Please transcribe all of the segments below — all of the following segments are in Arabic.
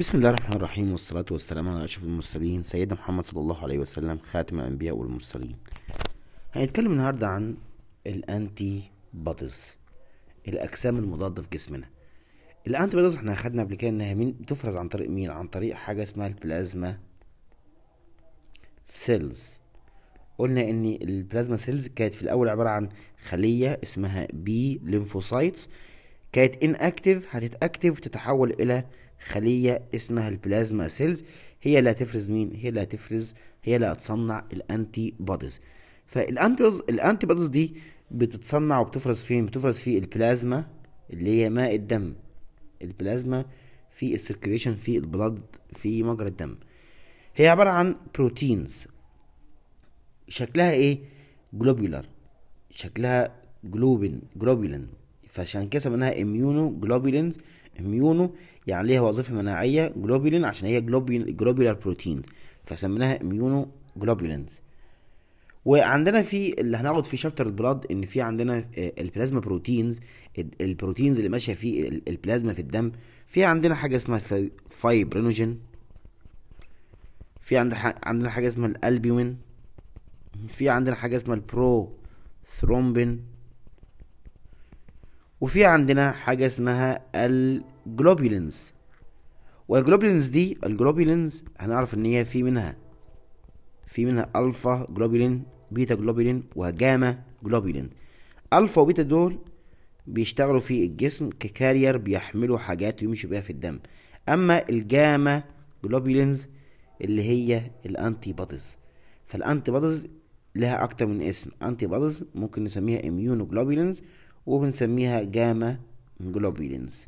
بسم الله الرحمن الرحيم والصلاة والسلام على أشرف المرسلين سيدنا محمد صلى الله عليه وسلم خاتم الأنبياء والمرسلين هنتكلم النهاردة عن الأنتي بادز الأجسام المضادة في جسمنا الأنتي بادز احنا أخدنا قبل كده إنها مين بتفرز عن طريق مين عن طريق حاجة اسمها البلازما سيلز قلنا ان البلازما سيلز كانت في الاول عباره عن خليه اسمها بي ليمفوسايتس كانت ان اكتف هتتاكتف وتتحول الى خلية اسمها البلازما سيلز هي اللي هتفرز مين هي اللي هتفرز هي اللي هتصنع الانتي بوديز فالانتي الانتي بوديز دي بتتصنع وبتفرز فين بتفرز في البلازما اللي هي ماء الدم البلازما في السيركيليشن في البلد في مجرى الدم هي عبارة عن بروتينز شكلها ايه جلوبيولار شكلها جلوبين جلوبيلين فعشان كده سميناها اميونو جلوبيلينز اميونو يعني ليها وظيفه مناعيه جلوبولين عشان هي جلوبولار بروتين فسميناها اميونو جلوبولينز وعندنا في اللي هناخد في شابتر البلاد ان في عندنا آه، البلازما بروتينز البروتينز اللي ماشيه في البلازما في الدم في عندنا حاجه اسمها فايبرينوجين في عندنا حاجه اسمها الالبيومين في عندنا حاجه اسمها البرو ثرومبين وفي عندنا حاجه اسمها الجلوبولينز والجلوبولينز دي الجلوبولينز هنعرف ان هي في منها في منها الفا جلوبولين بيتا جلوبولين وجاما جلوبولين الفا وبيتا دول بيشتغلوا في الجسم ككارير بيحملوا حاجات ويمشوا بيها في الدم اما الجاما جلوبولينز اللي هي الانتي بوديز فالانتي بوديز لها اكتر من اسم انتي بوديز ممكن نسميها اميونو جلوبولينز وبنسميها جاما جلوبولينز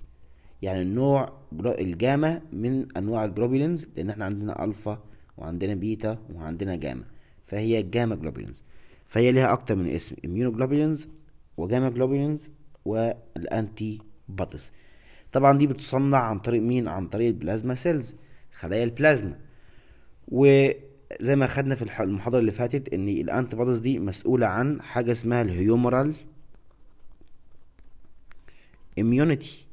يعني النوع الجاما من انواع الجلوبولينز لان احنا عندنا الفا وعندنا بيتا وعندنا جاما فهي جاما جلوبولينز فهي ليها اكتر من اسم اميونو جلوبولينز وجاما جلوبولينز والانتي باتس طبعا دي بتصنع عن طريق مين عن طريق البلازما سيلز خلايا البلازما وزي ما خدنا في المحاضره اللي فاتت ان الانتي باتس دي مسؤوله عن حاجه اسمها الهيومرال immunity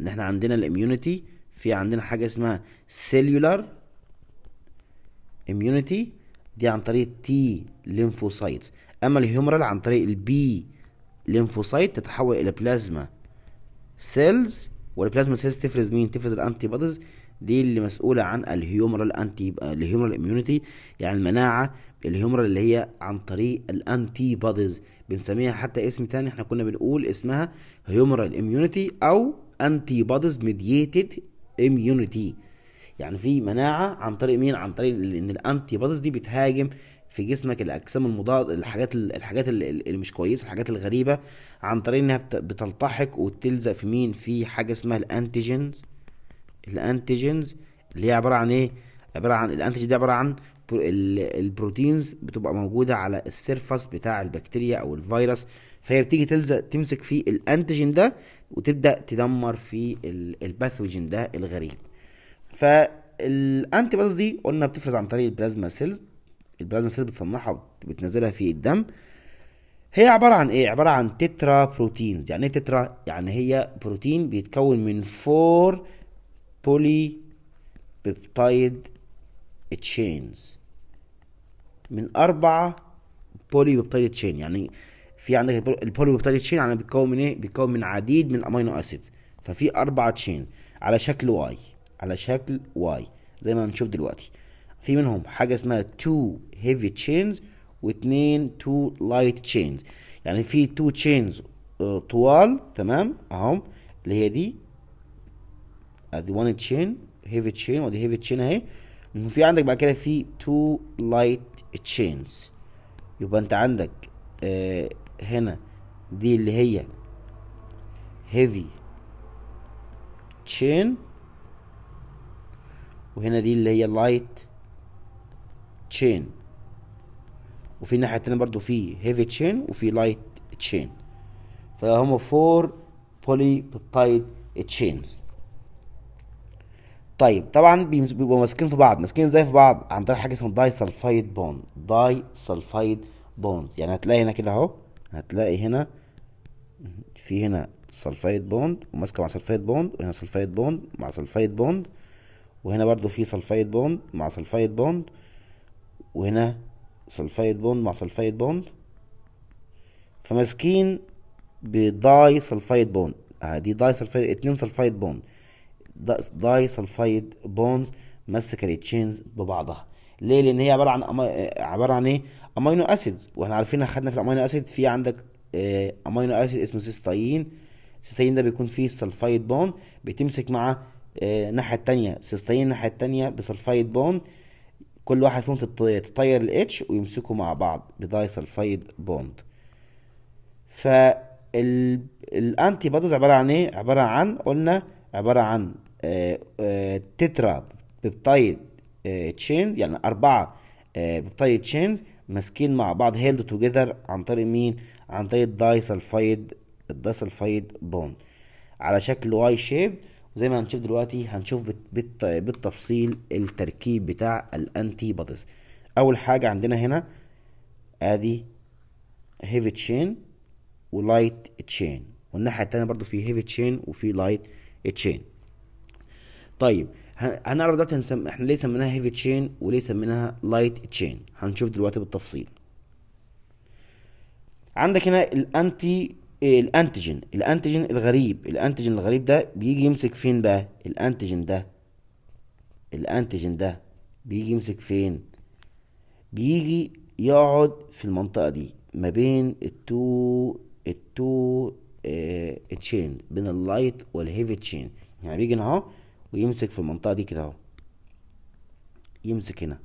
ان احنا عندنا الاميونيتي في عندنا حاجه اسمها cellular immunity دي عن طريق تي ليمفوسايت اما الهيومرال عن طريق البي ليمفوسايت تتحول الى بلازما سيلز والبلازما سيلز تفرز مين تفرز الانتي بوديز دي اللي مسؤوله عن الهيومرال انتي الهيومرال اميونيتي يعني المناعه الهيومرال اللي هي عن طريق الانتي بوديز بنسميها حتى اسم تاني احنا كنا بنقول اسمها هيومرال اميونيتي او انتي بودز ميديتد اميونيتي يعني في مناعه عن طريق مين عن طريق ان الانتي بودز دي بتهاجم في جسمك الاجسام المضاد الحاجات الحاجات اللي مش كويسه الحاجات الغريبه عن طريق انها بتلتحق وتلزق في مين في حاجه اسمها الانتيجنز الانتيجنز اللي هي عباره عن ايه عباره عن الانتيجن دي عباره عن البروتينز بتبقى موجوده على السيرفس بتاع البكتيريا او الفيروس فهي بتيجي تلزق تمسك في الانتيجين ده وتبدا تدمر في الباثوجين ده الغريب فالانتي بوديز دي قلنا بتفرز عن طريق البلازما سيلز البلازما سيلز بتصنعها وبتنزلها في الدم هي عبارة عن ايه؟ عبارة عن تترا بروتينز، يعني ايه تترا؟ يعني هي بروتين بيتكون من فور بولي بيبتايد تشينز من أربعة بولي تشين يعني في عندك البولي تشين يعني بيتكون من ايه بيتكون من عديد من الامينو اسيدز ففي أربعة تشين على شكل واي على شكل واي زي ما هنشوف دلوقتي في منهم حاجه اسمها تو هيفي تشينز واثنين تو لايت تشينز يعني في تو تشينز آه، طوال تمام اهم اللي هي دي ادي وان تشين هيفي تشين ودي هيفي تشين اهي وفي عندك بعد كده في تو لايت تشينز يبقى انت عندك آه هنا دي اللي هي heavy chain وهنا دي اللي هي light chain وفي الناحية التانية برضو في heavy chain وفي light chain فهم فور polypeptide chains طيب طبعا بيبقوا ماسكين في بعض ماسكين ازاي في بعض عن طريق حاجه اسمها داي سلفايد بوند داي سلفايد بوند يعني هتلاقي هنا كده اهو هتلاقي هنا في هنا سلفايد بوند وماسكه مع سلفايد بوند وهنا سلفايد بوند مع سلفايد بوند وهنا برضو في سلفايد بوند مع سلفايد بوند وهنا سلفايد بوند مع سلفايد بوند فماسكين بداي سلفايد بوند آه دي داي سلفايد اتنين سلفايد بوند داي سلفايد بونز ماسكه تشينز ببعضها ليه لان هي عباره عن عباره عن ايه امينو اسيد واحنا عارفين اخدنا في الامينو اسيد في عندك آه، امينو اسيد اسمه سيستاين السيستاين ده بيكون فيه سلفايد بون بتمسك مع آه، الناحيه الثانيه سيستاين الناحيه الثانيه بسلفايد بون كل واحد فيهم تطير الاتش ويمسكوا مع بعض بداي سلفايد بوند فالانتي بادز عباره عن ايه عباره عن قلنا عبارة عن آه، آه، تترا بيبتايد تشين آه، يعني أربعة بيبتايد تشين ماسكين مع بعض هيلد توجذر عن طريق مين؟ عن طريق الدايسلفايد الدايسلفايد بوند على شكل واي شيب زي ما هنشوف دلوقتي هنشوف بالتفصيل التركيب بتاع الانتي بوديز اول حاجه عندنا هنا ادي هيفي تشين ولايت تشين والناحيه التانية برضو في هيفي تشين وفي لايت تشين طيب هنعرف دلوقتي هنسم... احنا ليه سميناها هيفي تشين وليه سميناها لايت تشين هنشوف دلوقتي بالتفصيل عندك هنا الانتي الانتيجين الانتيجين الغريب الانتيجين الغريب ده بيجي يمسك فين بقى الانتيجين ده الانتيجين ده بيجي يمسك فين بيجي يقعد في المنطقه دي ما بين التو التو تشين بين اللايت والهيفي تشين يعني بيجي هنا اهو ويمسك في المنطقه دي كده اهو يمسك هنا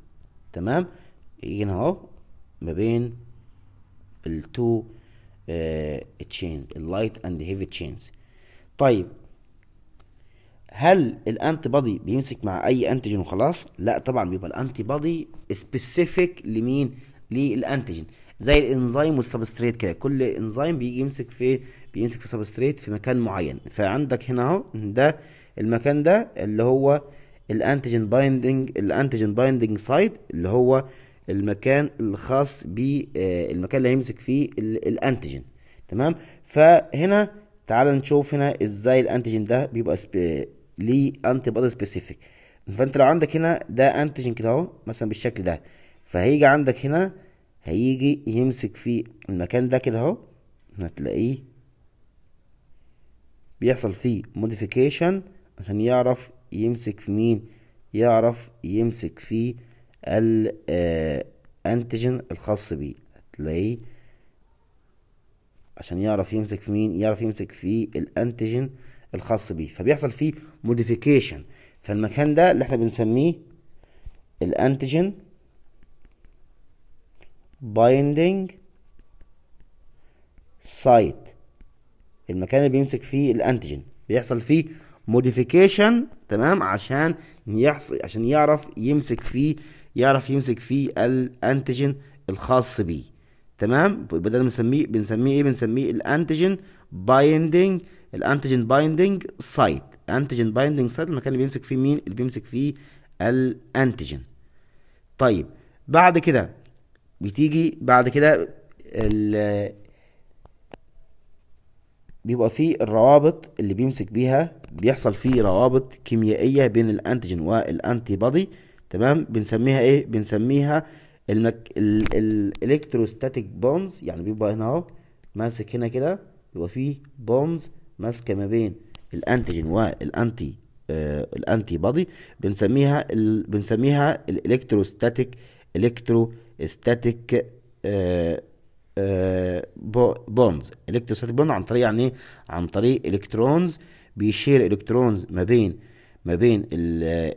تمام يجي هنا اهو ما بين التو تشين اللايت اند هيفي تشينز طيب هل الانتي بادي بيمسك مع اي انتيجين وخلاص لا طبعا بيبقى الانتي بادي سبيسيفيك لمين للانتيجين زي الانزيم والسبستريت كده كل انزيم بيجي يمسك في بيمسك في سبستريت في مكان معين فعندك هنا اهو ده المكان ده اللي هو الانتيجين بايندنج الانتيجين بايندنج سايت اللي هو المكان الخاص بالمكان آه، اللي هيمسك فيه الانتيجين تمام فهنا تعال نشوف هنا ازاي الانتيجين ده بيبقى سبي... ليه انتي بودي سبيسيفيك فانت لو عندك هنا ده انتيجين كده اهو مثلا بالشكل ده فهيجي عندك هنا هيجي يمسك في المكان ده كده اهو هتلاقيه بيحصل فيه موديفيكيشن عشان يعرف يمسك في مين يعرف يمسك في الانتيجين آه، الخاص بيه هتلاقيه عشان يعرف يمسك في مين يعرف يمسك في الانتيجين الخاص بيه فبيحصل فيه موديفيكيشن فالمكان ده اللي احنا بنسميه الانتيجين بايندينج سايت المكان اللي بيمسك فيه الانتيجين بيحصل فيه موديفيكيشن تمام عشان يحصل عشان يعرف يمسك فيه يعرف يمسك فيه الانتيجين الخاص بيه تمام بدل ما نسميه بنسميه ايه بنسميه الانتيجين بايندينج الانتيجين بايندينج سايت انتيجين بايندينج سايت المكان اللي بيمسك فيه مين اللي بيمسك فيه الانتيجين طيب بعد كده بتيجي بعد كده ال بيبقى فيه الروابط اللي بيمسك بيها بيحصل فيه روابط كيميائيه بين الانتيجين والانتي بادي تمام بنسميها ايه بنسميها المك... الالكتروستاتيك بونز يعني بيبقى هنا اهو ماسك هنا كده يبقى فيه بونز ماسكه ما بين الانتيجين والانتي آه الانتي بادي بنسميها ال... بنسميها الالكتروستاتيك الكترو ستاتيك بونز الكتروستاتيك بوند عن طريق يعني ايه عن طريق الكترونز بيشير الكترونز ما بين ما بين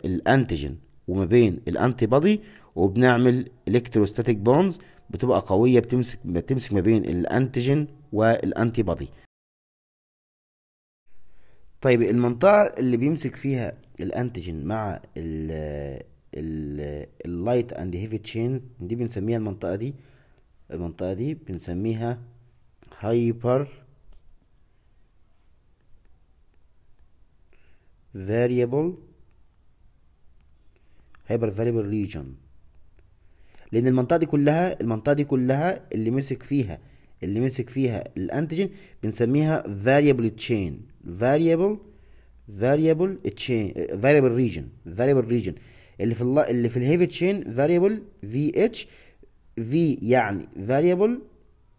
الانتيجين وما بين الانتي بودي وبنعمل الكتروستاتيك بونز بتبقى قويه بتمسك بتمسك ما بين الانتيجين والانتي بودي طيب المنطقه اللي بيمسك فيها الانتيجين مع ال ال اللايت اند هيفي تشين دي بنسميها المنطقه دي المنطقه دي بنسميها هايبر فاريبل هايبر فاريبل ريجن لان المنطقه دي كلها المنطقه دي كلها اللي مسك فيها اللي مسك فيها الانتيجين بنسميها فاريبل تشين فاريبل فاريبل تشين فاريبل ريجن فاريبل ريجن اللي في اللي في الهيفي تشين فاريبل في اتش في يعني فاريبل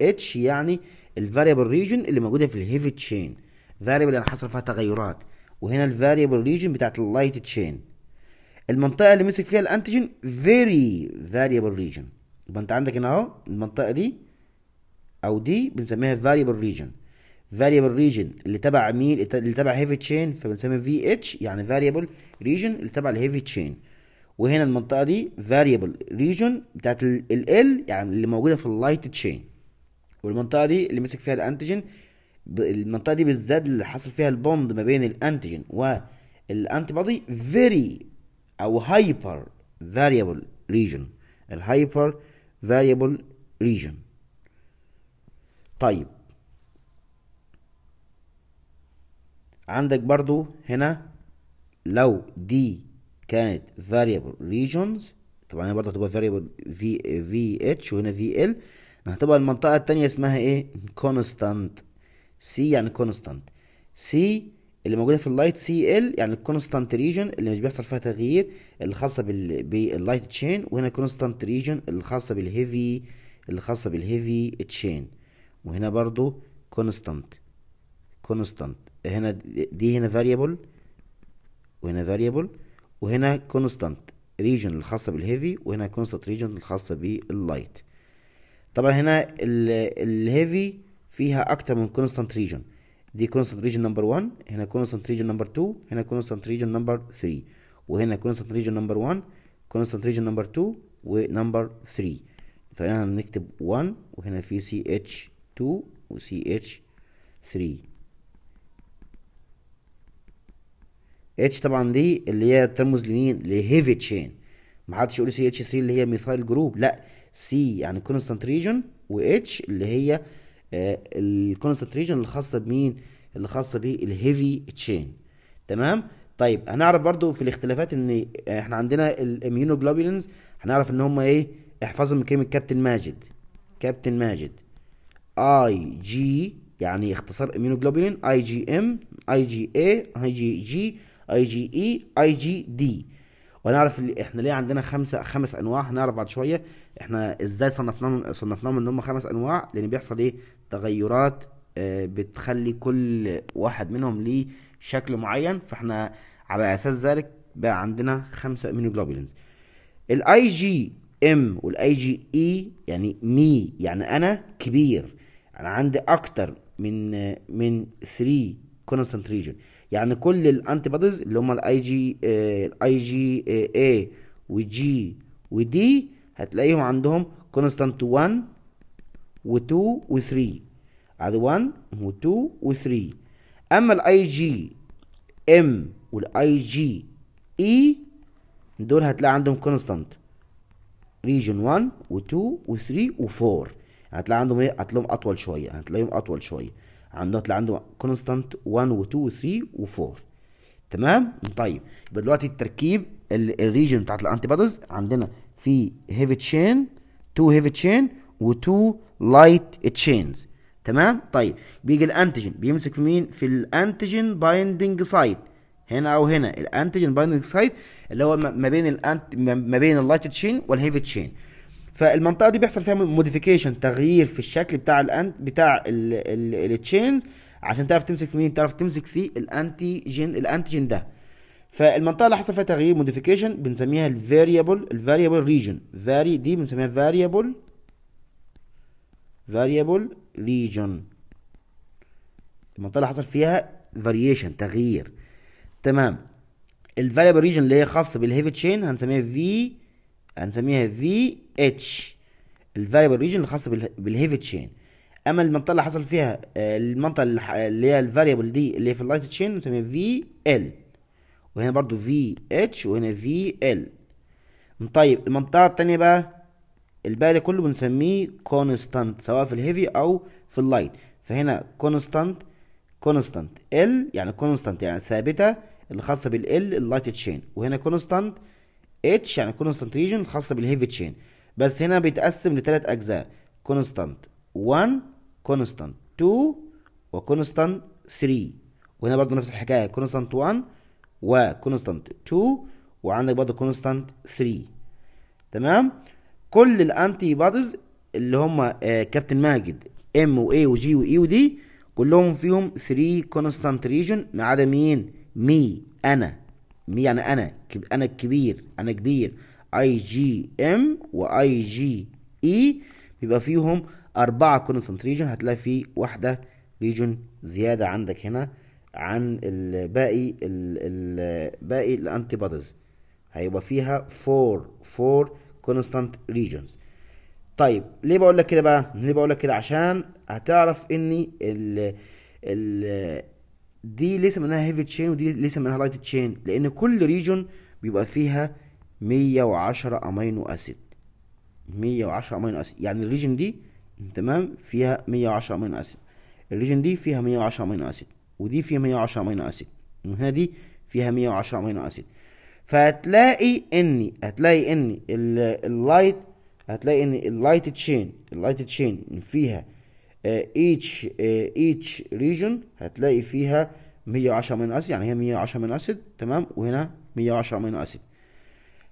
اتش يعني الفاريبل ريجن اللي موجوده في الهيفي تشين فاريبل يعني حصل فيها تغيرات وهنا الفاريبل ريجن بتاعت اللايت تشين المنطقه اللي مسك فيها الانتيجين فيري فاريبل ريجن يبقى انت عندك هنا اهو المنطقه دي او دي بنسميها فاريبل ريجن فاريبل ريجن اللي تبع مين اللي تبع هيفي تشين فبنسميه في اتش يعني فاريبل ريجن اللي تبع الهيفي تشين وهنا المنطقه دي variable region بتاعت ال ال يعني اللي موجوده في اللايت تشين والمنطقه دي اللي ماسك فيها الانتيجين المنطقه دي بالذات اللي حصل فيها البوند ما بين الانتيجين والانتي بادي very او هايبر variable region الهايبر variable region طيب عندك برضو هنا لو دي كانت variable regions طبعا هي برضه هتبقى variable v, vh وهنا vl هتبقى المنطقة التانية اسمها ايه constant c يعني constant c اللي موجودة في اللايت سي ال يعني الكونستانت ريجن اللي مش بيحصل فيها تغيير الخاصة بال باللايت تشين وهنا الكونستانت ريجن الخاصة بالهيفي الخاصة بالهيفي تشين وهنا برضو كونستانت كونستانت هنا دي هنا فاريبل وهنا فاريبل وهنا كونستانت ريجن الخاصة بالهيفي وهنا كونستانت ريجن الخاصة باللايت طبعا هنا الهيفي فيها اكتر من كونستانت ريجن دي كونستانت ريجن نمبر 1 هنا كونستانت ريجن نمبر 2 هنا كونستانت ريجن نمبر 3 وهنا كونستانت ريجن نمبر 1 كونستانت ريجن نمبر 2 ونمبر 3 فهنا نكتب 1 وهنا في سي اتش 2 وسي اتش 3 اتش طبعا دي اللي هي ترمز لمين لهيفي تشين ما حدش يقول سي اتش 3 اللي هي ميثايل جروب لا سي يعني كونستانت ريجن واتش اللي هي الكونستنت الكونستانت ريجن الخاصه بمين اللي خاصه بالهيفي تشين تمام طيب هنعرف برضو في الاختلافات ان احنا عندنا الاميونوجلوبولينز هنعرف ان هم ايه احفظوا من كلمه كابتن ماجد كابتن ماجد اي جي يعني اختصار اميونوجلوبولين اي جي ام اي جي اي اي جي جي اي جي اي اي جي دي ونعرف اللي احنا ليه عندنا خمسه خمس انواع هنعرف بعد شويه احنا ازاي صنفناهم صنفناهم ان هم خمس انواع لان بيحصل ايه تغيرات آه، بتخلي كل واحد منهم ليه شكل معين فاحنا على اساس ذلك بقى عندنا خمسه امينوجلوبولينز الاي جي ام والاي جي اي يعني مي يعني انا كبير انا عندي اكتر من من 3 كونستنت ريجن يعني كل الانتي بوديز اللي هم الاي جي الاي آه، جي اي آه، وجي ودي هتلاقيهم عندهم كونستانت 1 و2 و3 ادي 1 و2 و3 اما الاي جي ام والاي جي اي دول هتلاقي عندهم كونستانت ريجن 1 و2 و3 و4 هتلاقي عندهم ايه هتلاقيهم اطول شويه يعني هتلاقيهم اطول شويه عنده طلع عنده كونستانت 1 و2 و3 و4 تمام طيب يبقى دلوقتي التركيب الريجن بتاعت الانتي بادز عندنا في هيفي تشين 2 هيفي تشين و2 لايت تشينز تمام طيب بيجي الانتيجين بيمسك في مين في الانتيجين بايندنج سايت هنا او هنا الانتيجين بايندنج سايت اللي هو ما بين الانت ما بين اللايت تشين والهيفي تشين فالمنطقه دي بيحصل فيها موديفيكيشن تغيير في الشكل بتاع الانت بتاع التشينز عشان تعرف تمسك في مين تعرف تمسك في الانتيجين الانتيجين ده فالمنطقه اللي حصل فيها تغيير موديفيكيشن بنسميها الفاريبل الفاريبل ريجن فاري دي بنسميها فاريبل فاريبل ريجن المنطقه اللي حصل فيها فاريشن تغيير تمام الفاريبل ريجن اللي هي خاصه بالهيفي تشين هنسميها في هنسميها في اتش الفاريبل ريجن الخاصه بالهيفي تشين اما المنطقه اللي حصل فيها آه، المنطقه اللي هي الفاريبل دي اللي هي في اللايت تشين نسميها في ال وهنا برضو في اتش وهنا في ال طيب المنطقه التانية بقى الباقي ده كله بنسميه كونستانت سواء في الهيفي او في اللايت فهنا كونستانت كونستانت ال يعني كونستانت يعني ثابته الخاصه بالال اللايت تشين وهنا كونستانت اتش يعني كونستانت ريجن خاصه بالهيفي تشين بس هنا بيتقسم لثلاث اجزاء كونستانت 1 كونستانت 2 وكونستانت 3 وهنا برضه نفس الحكايه كونستانت 1 وكونستانت 2 وعندك برضه كونستانت 3 تمام كل الانتي بوديز اللي هم آه، كابتن ماجد ام واي وجي واي e ودي كلهم فيهم 3 كونستانت ريجن ما عدا مين مي انا مي يعني انا انا الكبير انا كبير اي جي ام واي جي اي بيبقى فيهم أربعة كونسنت ريجن هتلاقي في واحدة ريجن زيادة عندك هنا عن الباقي ال باقي الانتي بوديز هيبقى فيها فور فور كونستانت ريجونز طيب ليه بقول لك كده بقى ليه بقول لك كده عشان هتعرف ان ال ال دي ليس منها هيفي تشين ودي ليس منها لايت تشين لان كل ريجون بيبقى فيها 110 امينو اسيد 110 امينو اسيد يعني الريجون دي تمام فيها 110 امينو اسيد الريجون دي فيها 110 امينو اسيد ودي فيها 110 امينو اسيد وهنا دي فيها 110 امينو اسيد فهتلاقي ان هتلاقي ان اللايت هتلاقي ان اللايت تشين اللايت تشين فيها آه، each آه، each region هتلاقي فيها 110 امينو اسيد يعني هي 110 امينو اسيد تمام وهنا 110 امينو اسيد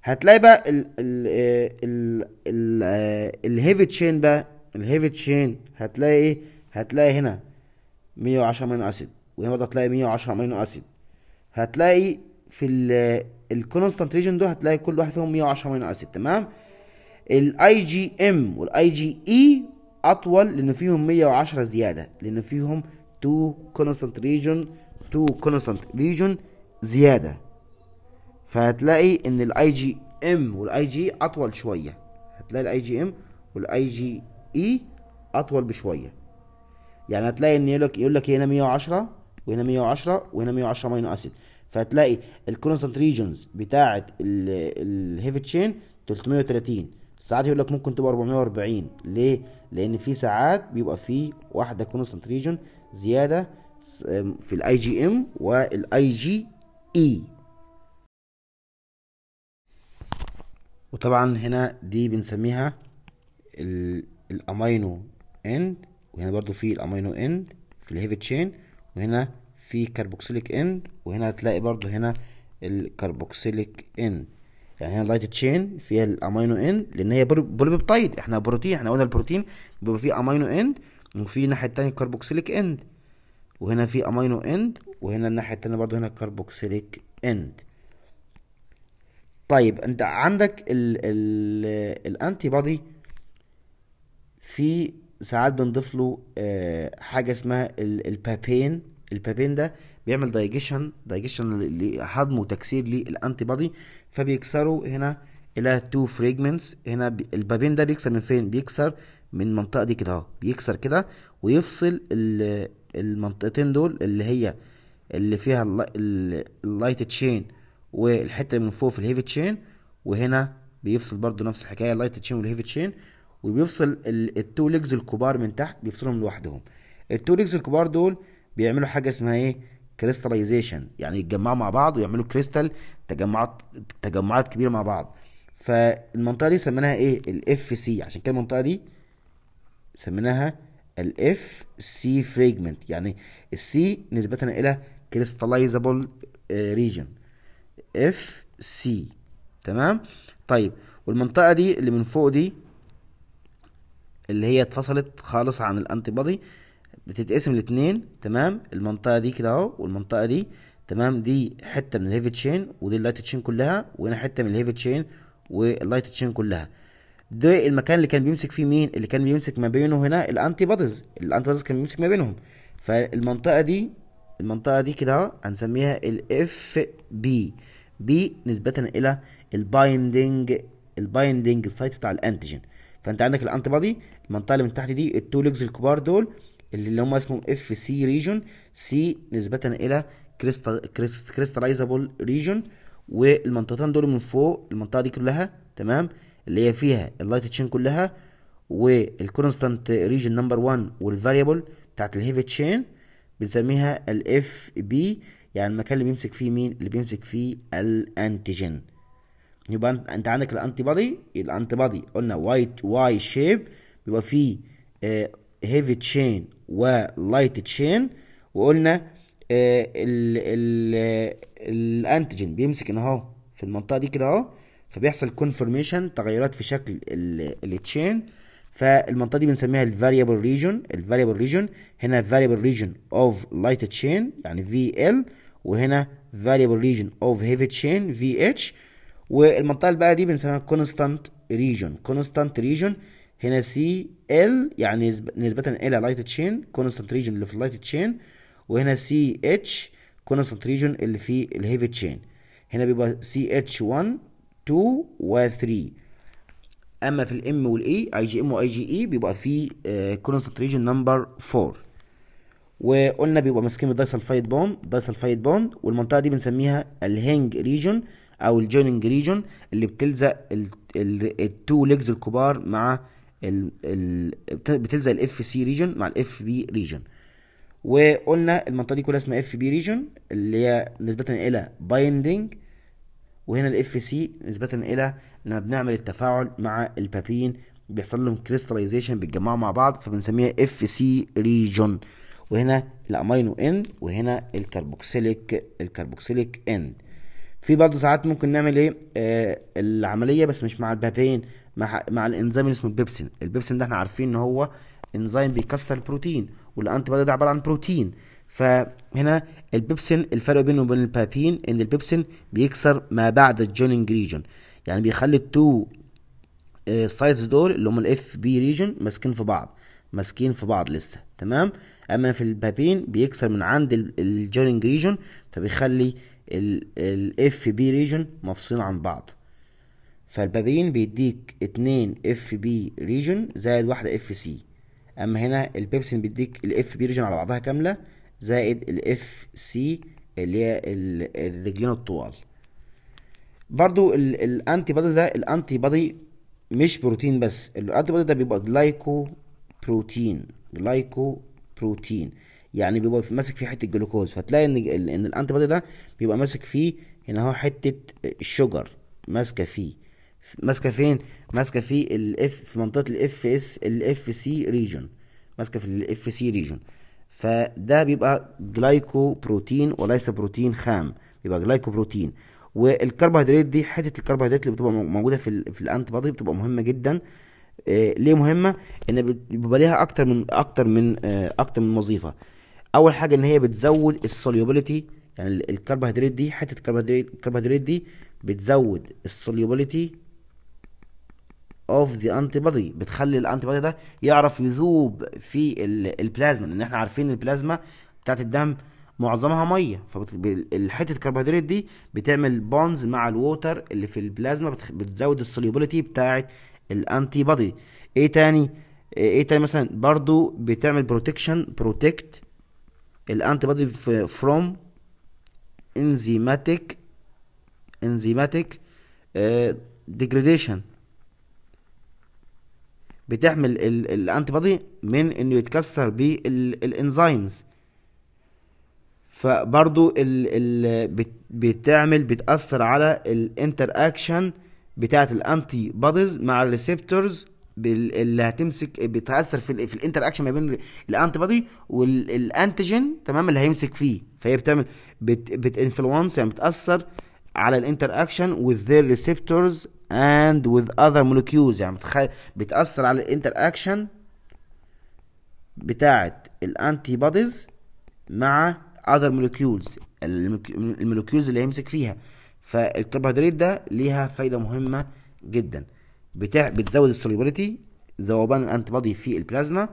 هتلاقي بقى ال ال آه، ال الهيفي تشين بقى الهيفي تشين هتلاقي ايه هتلاقي هنا 110 امينو اسيد وهنا برضه هتلاقي 110 امينو اسيد هتلاقي في الكونستانت ريجن دول هتلاقي كل واحد فيهم 110 امينو اسيد تمام الاي جي ام والاي جي اي اطول لان فيهم 110 زياده لان فيهم تو كونستانت ريجون تو كونستانت ريجون زياده فهتلاقي ان الاي جي ام والاي جي e اطول شويه هتلاقي الاي جي ام والاي جي اي e اطول بشويه يعني هتلاقي ان يقول لك يقول لك هنا 110 وهنا 110 وهنا 110 ماينو اسيد فهتلاقي الكونستانت ريجونز بتاعه الهيفي تشين 330 ساعات يقول لك ممكن تبقى 440 ليه لان في ساعات بيبقى في واحده كونستانت ريجن زياده في الاي جي ام والاي جي اي e. وطبعا هنا دي بنسميها الامينو اند وهنا برضو في الامينو اند في الهيفي تشين وهنا في كربوكسيليك اند وهنا هتلاقي برضو هنا الكربوكسيليك اند يعني هنا اللايت تشين فيها الامينو اند لان هي بوليبيبتايد احنا بروتين احنا قلنا البروتين بيبقى فيه امينو اند وفي الناحيه التانية كربوكسيليك اند وهنا في امينو اند وهنا الناحيه التانية برضه هنا كربوكسيليك اند طيب انت عندك ال ال الانتي بودي في ساعات بنضيف له آه حاجه اسمها البابين البابين ده بيعمل دايجيشن دايجيشن لهضم وتكسير للانتي بودي فبيكسروا هنا الى تو فريجمنتس هنا البابين ده بيكسر من فين بيكسر من المنطقه دي كده اهو بيكسر كده ويفصل المنطقتين دول اللي هي اللي فيها اللايت تشين والحته اللي من فوق في الهيفي تشين وهنا بيفصل برضو نفس الحكايه اللايت تشين والهيفي تشين وبيفصل التو ليجز الكبار من تحت بيفصلهم لوحدهم التو ليجز الكبار دول بيعملوا حاجه اسمها ايه كريستاليزيشن يعني يتجمعوا مع بعض ويعملوا كريستال تجمعات تجمعات كبيره مع بعض فالمنطقه دي سميناها ايه الاف سي عشان كده المنطقه دي سميناها الاف سي فريجمنت يعني السي نسبه الى كريستاليزابل ريجن اف سي تمام طيب والمنطقه دي اللي من فوق دي اللي هي اتفصلت خالص عن الانتي بودي بتتقسم لاتنين تمام المنطقه دي كده اهو والمنطقه دي تمام دي حته من الهيفي تشين ودي اللايت تشين كلها وهنا حته من الهيفي تشين واللايت تشين كلها ده المكان اللي كان بيمسك فيه مين اللي كان بيمسك ما بينه هنا الانتي بادز الانتي بادز كان بيمسك ما بينهم فالمنطقه دي المنطقه دي كده هنسميها الاف بي بي نسبه الى البايندنج البايندنج سايت بتاع الانتيجين فانت عندك الانتي بادي المنطقه اللي من تحت دي التو ليجز الكبار دول اللي هم اسمهم اف سي ريجون سي نسبه الى كريستالايزابل ريجون والمنطقتين دول من فوق المنطقه دي كلها تمام اللي هي فيها اللايت تشين كلها والكونستانت ريجن نمبر 1 والفاريبل بتاعت الهيفي تشين بنسميها الاف بي يعني المكان اللي بيمسك فيه مين اللي بيمسك فيه الانتيجين يبقى انت عندك الانتي بادي الانتي بادي قلنا وايت واي شيب بيبقى فيه آه، هيفي تشين ولايت تشين وقلنا آه، الانتيجين بيمسك هنا اهو في المنطقه دي كده اهو فبيحصل كونفورميشن تغيرات في شكل التشين فالمنطقه دي بنسميها الفاريبل ريجون الفاريبل ريجون هنا فاريبل ريجون اوف لايت تشين يعني في ال وهنا فاريبل ريجون اوف هيفي تشين في اتش والمنطقه اللي بقى دي بنسميها كونستانت ريجون كونستانت ريجون هنا سي ال يعني نسبة الى لايت تشين كونستنت ريجن اللي في اللايت تشين وهنا سي اتش كونستنت ريجن اللي في الهيفي تشين هنا بيبقى سي اتش 1 2 و 3 اما في الام والاي اي e، جي ام واي جي اي e، بيبقى في كونستنت ريجن نمبر 4 وقلنا بيبقى ماسكين الدايسلفايد بوند دايسلفايد بوند والمنطقه دي بنسميها الهينج ريجن او الجوينج ريجن اللي بتلزق التو ليجز الكبار مع ال ال بتلزق الاف سي ريجن مع الاف بي ريجن وقلنا المنطقه دي كلها اسمها اف بي ريجن اللي هي نسبه الى بايندنج وهنا الاف سي نسبه الى لما بنعمل التفاعل مع البابين بيحصل لهم كريستاليزيشن بيتجمعوا مع بعض فبنسميها اف سي ريجن وهنا الامينو اند وهنا الكربوكسيليك الكربوكسيليك اند في برضه ساعات ممكن نعمل ايه آه العمليه بس مش مع البابين مع مع الانزيم اللي اسمه البيبسين البيبسين ده احنا عارفين ان هو انزيم بيكسر البروتين والانتي بادي ده عباره عن بروتين فهنا البيبسين الفرق بينه وبين البابين ان البيبسين بيكسر ما بعد الجونينج ريجون يعني بيخلي التو سايتس آه، دول اللي هم الاف بي ريجون ماسكين في بعض ماسكين في بعض لسه تمام اما في البابين بيكسر من عند الجونينج ريجون فبيخلي الاف بي ريجن مفصول عن بعض فالبابين بيديك اتنين اف بي ريجن زائد واحدة اف سي اما هنا البيبسين بيديك الاف بي ريجن على بعضها كاملة زائد الاف سي اللي هي الرجلين الطوال برضو الانتي بادي ده الانتي بادي مش بروتين بس الانتي بادي ده بيبقى جلايكو بروتين جلايكو بروتين يعني بيبقى ماسك فيه حته جلوكوز فتلاقي ان ان الانتي بودي ده بيبقى ماسك فيه ان هو حته الشوجر ماسكه فيه ماسكه فين ماسكه في الاف في منطقه الاف اس الاف سي ريجون ماسكه في الاف سي ريجون فده بيبقى جلايكو بروتين وليس بروتين خام بيبقى جلايكو بروتين والكربوهيدرات دي حته الكربوهيدرات اللي بتبقى موجوده في في الانتي بودي بتبقى مهمه جدا إيه ليه مهمه ان بيبقى ليها اكتر من اكتر من آه، اكتر من وظيفه اول حاجه ان هي بتزود السوليوبيليتي يعني الكربوهيدرات دي حته الكربوهيدرات دي بتزود السوليوبيليتي اوف ذا انتي بودي بتخلي الانتي بودي ده يعرف يذوب في البلازما لان احنا عارفين البلازما بتاعت الدم معظمها ميه فحته الكربوهيدرات دي بتعمل بونز مع الووتر اللي في البلازما بتزود السوليوبيليتي بتاعت الانتي بودي ايه تاني ايه تاني مثلا برضو بتعمل بروتكشن بروتكت الانتي بادي فروم انزيماتيك انزيماتيك ديجريديشن بتحمل الانتي بادي من انه يتكسر بالانزيمز فبرضو ال ال بتعمل بتاثر على الانتر اكشن بتاعه الانتي باديز مع الريسبتورز اللي هتمسك بتاثر في, في الانتر اكشن ما بين الانتي بودي والانتيجين تمام اللي هيمسك فيه فهي بتعمل بت بتانفلونس يعني بتاثر على الانتر اكشن with their receptors and with other molecules يعني بتخ... بتاثر على الانتر اكشن بتاعه الانتي بوديز مع other molecules المولكيولز اللي هيمسك فيها فالكربوهيدرات ده ليها فايده مهمه جدا بتاع بتزود السوليبيليتي ذوبان الانتي بودي في البلازما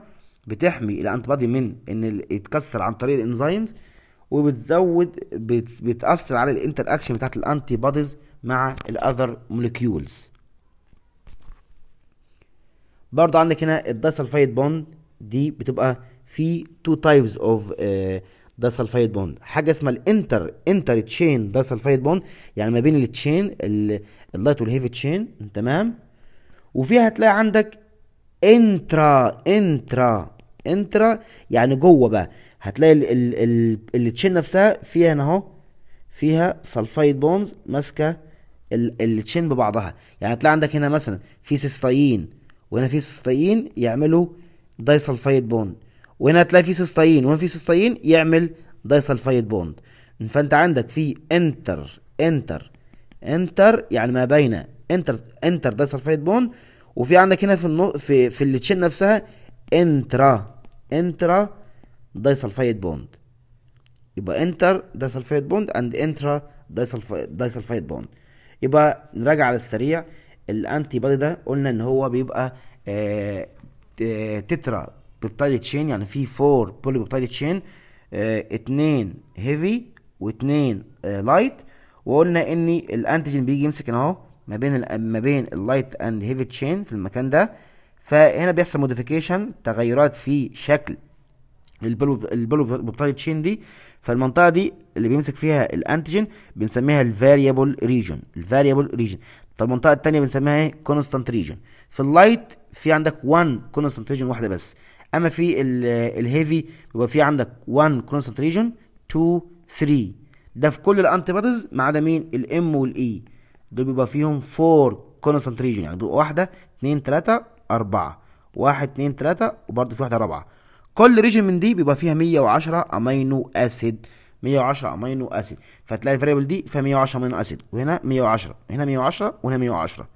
بتحمي الانتي بودي من ان يتكسر عن طريق الانزيمز وبتزود بت بتاثر على الانتر اكشن بتاعت الانتي بوديز مع الاذر موليكيولز برضه عندك هنا الدايسلفايد بوند دي بتبقى في تو تايبز اوف دايسلفايد بوند حاجه اسمها الانتر انتر تشين دايسلفايد بوند يعني ما بين التشين اللايت والهيفي تشين تمام وفيها هتلاقي عندك انترا انترا انترا يعني جوه بقى هتلاقي ال ال ال التشين نفسها فيها هنا اهو فيها سلفايد بونز ماسكه التشين ببعضها يعني هتلاقي عندك هنا مثلا في سيستايين وهنا في سيستايين يعملوا داي سلفايد بوند وهنا هتلاقي في سيستايين وهنا في سيستايين يعمل داي سلفايد بوند فانت عندك في انتر انتر انتر يعني ما بين انتر انتر داي سلفايد بون وفي عندك هنا في النو... في في الليتشين نفسها انترا انترا داي سلفايد بوند يبقى انتر داي سلفايد بوند اند انترا داي سلفايد بوند يبقى نراجع على السريع الانتي بادي ده قلنا ان هو بيبقى آه، آه، تترا بيبتايد تشين يعني في 4 بولي بيبتايد تشين آه اتنين هيفي واتنين آه، لايت وقلنا ان الانتيجين بيجي يمسك هنا اهو ما بين ما بين اللايت اند هيفي تشين في المكان ده فهنا بيحصل موديفيكيشن تغيرات في شكل البلو البلو بتاع تشين دي فالمنطقه دي اللي بيمسك فيها الانتيجين بنسميها الفاريبل ريجن الفاريبل ريجن طب المنطقه الثانيه بنسميها ايه كونستانت ريجن في اللايت في عندك 1 كونستانت ريجن واحده بس اما في الهيفي بيبقى في عندك 1 كونستانت ريجن 2 3 ده في كل الانتي ما عدا مين الام والاي e. دول بيبقى فيهم فور كونسنتريشن يعني بيبقى واحده اتنين تلاته اربعه واحد اتنين تلاته وبرده في واحده رابعه كل ريجن من دي بيبقى فيها 110 امينو اسيد 110 امينو اسيد فتلاقي الفاريبل دي فيها 110 امينو اسيد وهنا 110 هنا 110 وهنا 110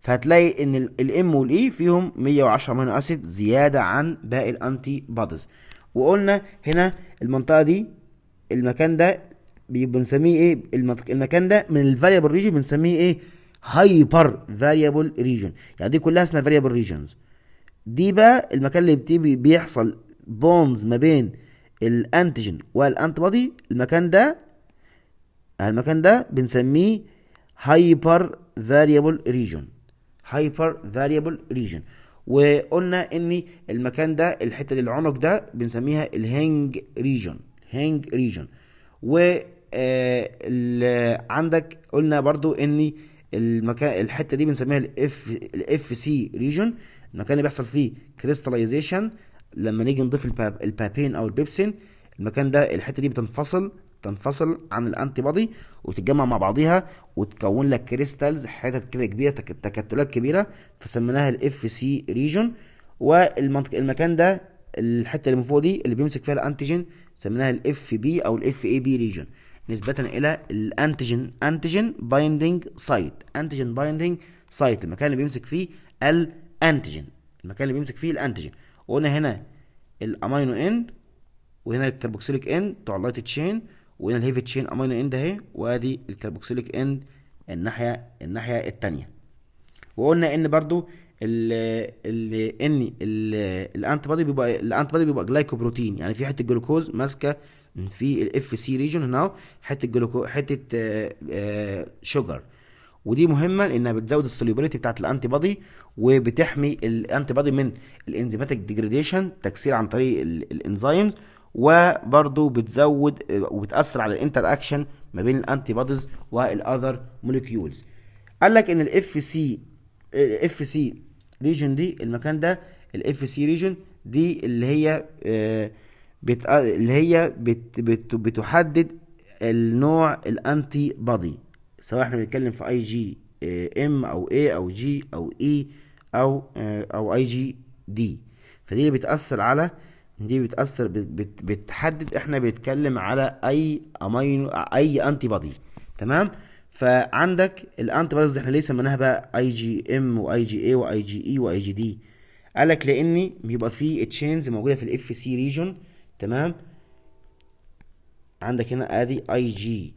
فهتلاقي ان الام والاي e فيهم 110 امينو اسيد زياده عن باقي الانتي بادز وقلنا هنا المنطقه دي المكان ده بنسميه ايه المكان ده من الفاريبل ريجن بنسميه ايه هايبر فاريبل ريجن يعني دي كلها اسمها فاريبل ريجنز دي بقى المكان اللي بيحصل بونز ما بين الانتيجين والانت المكان ده المكان ده بنسميه هايبر فاريبل ريجن هايبر فاريبل ريجن وقلنا ان المكان ده الحته دي العنق ده بنسميها الهينج ريجن هينج ريجن و آه، عندك قلنا برضو ان المكان الحته دي بنسميها الاف الاف سي ريجون المكان اللي بيحصل فيه كريستاليزيشن لما نيجي نضيف الباب البابين او البيبسين المكان ده الحته دي بتنفصل تنفصل عن الانتي بادي وتتجمع مع بعضيها وتكون لك كريستالز حتت كده كبيره تكتلات كبيره فسميناها الاف سي ريجون والمكان ده الحته اللي من فوق دي اللي بيمسك فيها الانتيجين سميناها الاف بي او الاف اي بي ريجن نسبة الى الانتيجين انتيجين بايندينج سايت انتيجين بايندينج سايت المكان اللي بيمسك فيه الانتيجين المكان اللي بيمسك فيه الانتيجين وقلنا هنا الامينو اند وهنا الكربوكسيليك اند بتوع اللايت تشين وهنا الهيفي تشين امينو اند اهي وادي الكربوكسيليك اند الناحية الناحية الثانيه وقلنا ان برضو ال ال ان ال الانتي بادي بيبقى الانتي بادي بيبقى جلايكوبروتين يعني في حته جلوكوز ماسكه في الاف سي ريجن هنا حته جلوكو حته آآ آه، آآ آه، ودي مهمه لانها بتزود السوليبيليتي بتاعت الانتي بادي وبتحمي الانتي بادي من الانزيماتيك ديجريديشن تكسير عن طريق الانزيمز وبرضو بتزود آه، وبتاثر على الانتر اكشن ما بين الانتي باديز والاذر موليكيولز قال لك ان الاف سي الاف سي ريجن دي المكان ده الاف سي ريجن دي اللي هي آه، بت... اللي هي بت... بت... بتحدد النوع الانتي بادي سواء احنا بنتكلم في اي جي ام او اي او جي او اي e او آه، او اي جي دي فدي اللي بتاثر على دي بتاثر بت... بتحدد احنا بنتكلم على اي امينو اي انتي بادي تمام فعندك الانتي بوديز احنا ليه سميناها بقى اي جي ام واي جي اي واي جي اي e واي جي دي قال لك لان بيبقى في تشينز موجوده في الاف سي ريجون تمام عندك هنا ادي اي جي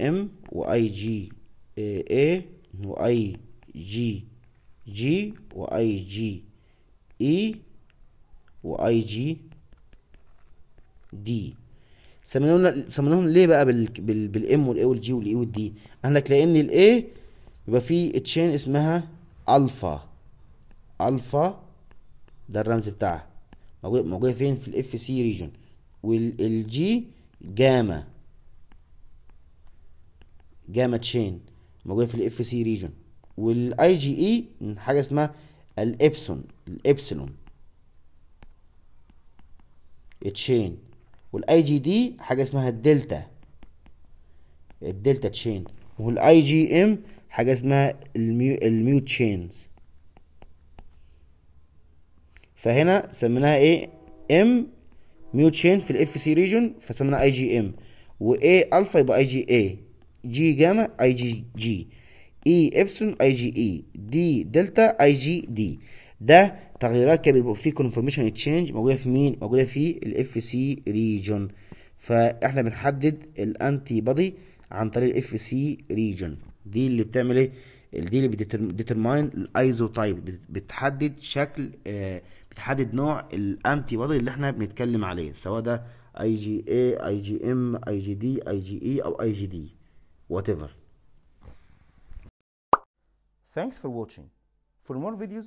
ام واي جي اي واي جي جي واي جي اي واي جي دي سميناهم سميناهم ليه بقى بال... بال... بالام والاي والجي والاي والدي قال لك لان الاي يبقى في تشين اسمها الفا الفا ده الرمز بتاعها موجوده موجوده فين في الاف سي ريجون والجي جاما جاما تشين موجوده في الاف سي ريجون والاي جي اي حاجه اسمها الابسون الابسلون تشين والاي جي دي حاجه اسمها الدلتا الدلتا تشين والاي جي ام حاجه اسمها الميو الميو تشينز فهنا سميناها ايه ام ميو تشين في الاف سي ريجون فسميناها اي جي ام واي الفا يبقى اي جي اي جي جاما اي جي جي اي ابسون اي جي اي دي دلتا اي جي دي ده تغييرات كان بيبقى فيه كونفورميشن تشينج موجوده في مين موجوده في الاف سي ريجون فاحنا بنحدد الانتي بودي عن طريق الاف سي ريجون دي اللي بتعمل ايه دي اللي بتديترماين الايزوتايب بتحدد شكل آه، بتحدد نوع الانتي بودي اللي احنا بنتكلم عليه سواء ده اي جي اي اي جي ام اي جي دي اي جي اي او اي جي دي وات ايفر Thanks for watching. For more videos